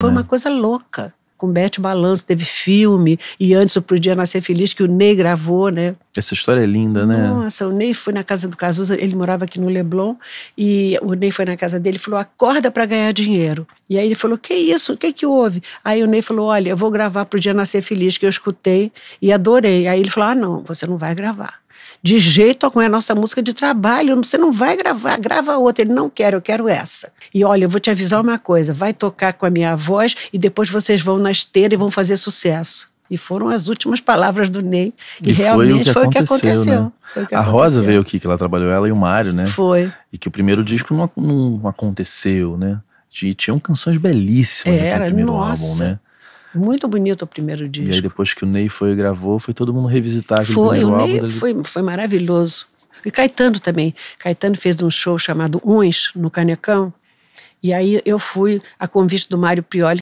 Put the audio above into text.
Foi uma é. coisa louca. Com Bete Balanço, teve filme, e antes o Pro Dia Nascer Feliz, que o Ney gravou, né? Essa história é linda, né? Nossa, o Ney foi na casa do Cazuza, ele morava aqui no Leblon, e o Ney foi na casa dele e falou: acorda para ganhar dinheiro. E aí ele falou: que isso? O que, que houve? Aí o Ney falou: olha, eu vou gravar Pro Dia Nascer Feliz, que eu escutei e adorei. Aí ele falou: ah, não, você não vai gravar. De jeito algum, é a nossa música de trabalho. Você não vai gravar, grava outra. Ele não quer, eu quero essa. E olha, eu vou te avisar uma coisa: vai tocar com a minha voz e depois vocês vão na esteira e vão fazer sucesso. E foram as últimas palavras do Ney. E, e realmente foi o que aconteceu. O que aconteceu, né? o que a Rosa veio aqui, que ela trabalhou, ela e o Mário, né? Foi. E que o primeiro disco não, não aconteceu, né? tinham canções belíssimas Era, primeiro nossa. álbum, né? Muito bonito o primeiro disco. E aí depois que o Ney foi e gravou, foi todo mundo revisitar aquele foi, primeiro o Ney álbum. Foi, foi maravilhoso. E Caetano também. Caetano fez um show chamado Uns, no Canecão. E aí eu fui a convite do Mário Prioli,